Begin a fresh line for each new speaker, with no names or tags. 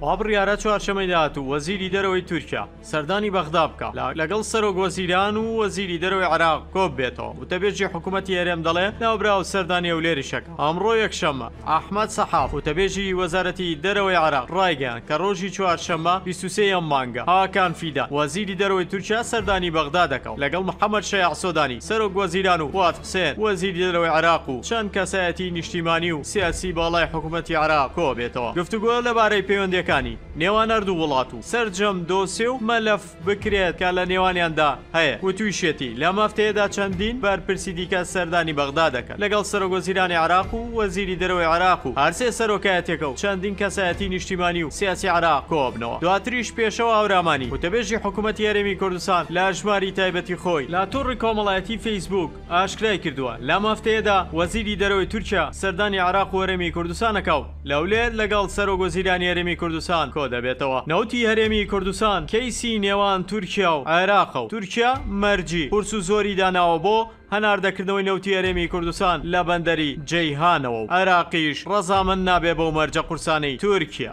وابڕیارە چوارشەمەی داهاتوو وەزیری دەرەوەی تورکیا سەردانی بەغدا بکە لەگەڵ سەرۆک وەزیران و وەزیری دەرەوەی عراق کۆب بێتەوە وتەبێژی حکوومەتتی هەرێم دەڵێ ناوبراو سەردانی ئەو لێریشەکە ئەمڕۆ یەکشەمە ئەحمد سەحاف وتەبێژی وەزارەتی دەرەوەی عراق ڕایگەیان کە ڕۆژی چوارشەمە بیسوسەیە مانگە هاکان فیدا وەزیری دەرەوەی تورکیا سەردانی بەغدا دەکەوت لەگەڵ محەممەد شەیعسۆدانی سەرۆک وەزیران و وات حسێن وەزیری دەرەوەی عراق و چەند کەسایەتی نیشتیمانی و سیاسی باڵای حکوومەتتی عراق کۆ بێتەوە گفتوگوۆ لەبارەی پەیوەندێک یەکانی نێوان هەردوو وڵات و سرجەم دۆسێ و مەلەف بکرێت کە لە نێوانیاندا هەیە وتویشێتی لە مەفتەیەدا چەندین بەرپرسی دیکە سەردانی بەغدا دەکەن لەگەڵ سەرۆگۆزیرانی عراق و وەزیری دەرەوەی عراق و هەرسێ سەرۆکایەتێکە و چەندین کەسایەتی نیشتیمانی و سیاسی عراق کۆبنەوە دواتریش پێشەوە ئاورامانی وتەبێژی حکوومەتتی یارێمی کوردستان لە ژماری تایبەتی خۆی لا تۆڕی کۆمەڵایەتی فیسبوک ئاشکرای کردووە لە مەفتەیەدا وەزیری دەرەوەی تورکیا سەردانی عراق وەرەمی کوردستانەکەوت لەولێت لەگەڵ سەرۆگۆزیرانی یارێمی کوردستان کوردستان کۆ دەبێتەوە نەوتی هەرێمی کوردستان کەیسی نێوان تورکیا و عێراق و تورکیا مەرجی قرس و زۆری داناوە بۆ هەناردەکردنەوەی نەوتی هەرێمی کوردستان لە بەندەری جەیهانەوە و عێراقیش ڕەزامن نابێ بەو مەرجە قورسانی تورکیا